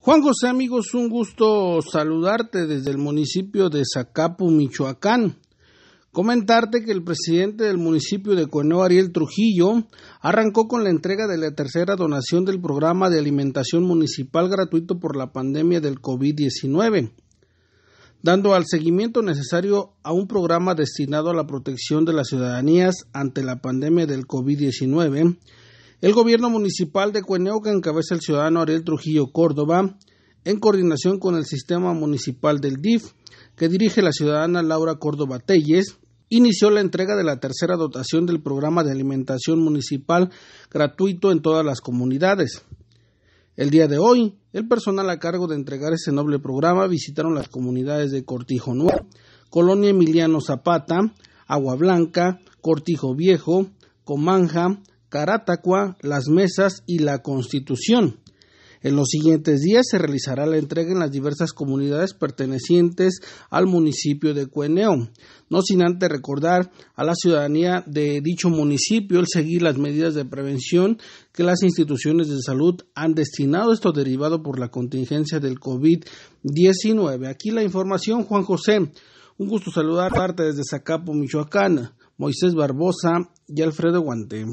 Juan José, amigos, un gusto saludarte desde el municipio de Zacapu, Michoacán. Comentarte que el presidente del municipio de Cueneo, Ariel Trujillo, arrancó con la entrega de la tercera donación del programa de alimentación municipal gratuito por la pandemia del COVID-19, dando al seguimiento necesario a un programa destinado a la protección de las ciudadanías ante la pandemia del COVID-19 el gobierno municipal de Cueneo, que encabeza el ciudadano Ariel Trujillo Córdoba, en coordinación con el sistema municipal del DIF, que dirige la ciudadana Laura Córdoba Telles, inició la entrega de la tercera dotación del programa de alimentación municipal gratuito en todas las comunidades. El día de hoy, el personal a cargo de entregar ese noble programa visitaron las comunidades de Cortijo Nuevo, Colonia Emiliano Zapata, Agua Blanca, Cortijo Viejo, Comanja, Caratacua, las mesas y la constitución. En los siguientes días se realizará la entrega en las diversas comunidades pertenecientes al municipio de Cueneo, no sin antes recordar a la ciudadanía de dicho municipio el seguir las medidas de prevención que las instituciones de salud han destinado, esto derivado por la contingencia del COVID-19. Aquí la información, Juan José. Un gusto saludar parte desde Zacapo, Michoacán, Moisés Barbosa y Alfredo Guante.